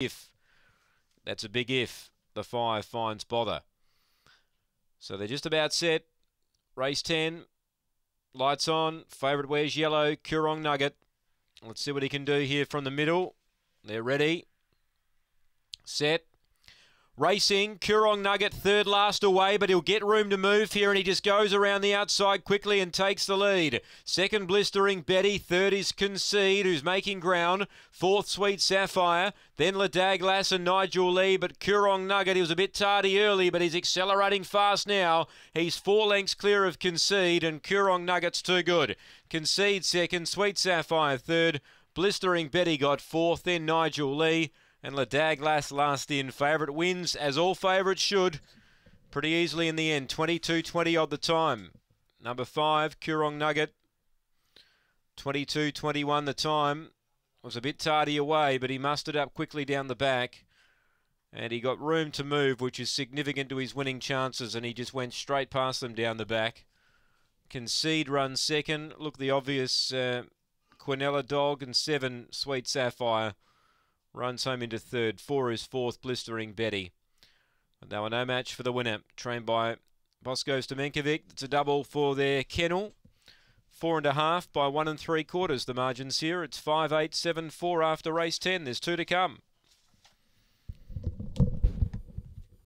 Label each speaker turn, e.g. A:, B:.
A: if that's a big if the five finds bother. So they're just about set. Race 10. Lights on. Favourite wears yellow. Kurong Nugget. Let's see what he can do here from the middle. They're ready. Set. Racing, Kurong Nugget third last away, but he'll get room to move here, and he just goes around the outside quickly and takes the lead. Second, Blistering Betty. Third is Concede, who's making ground. Fourth, Sweet Sapphire. Then Ladag Lass and Nigel Lee, but Kurong Nugget, he was a bit tardy early, but he's accelerating fast now. He's four lengths clear of Concede, and Kurong Nugget's too good. Concede second, Sweet Sapphire third. Blistering Betty got fourth, then Nigel Lee. And Ladag last last in. Favourite wins, as all favourites should, pretty easily in the end. 22-20 odd the time. Number five, Kurong Nugget. 22-21 the time. Was a bit tardy away, but he mustered up quickly down the back. And he got room to move, which is significant to his winning chances, and he just went straight past them down the back. Concede run second. Look, the obvious uh, Quinella dog and seven, Sweet Sapphire. Runs home into third. Four is fourth, Blistering Betty. But they were no match for the winner. Trained by Bosco Stamenkovic. It's a double for their kennel. Four and a half by one and three quarters. The margins here. It's five, eight, seven, four after race ten. There's two to come.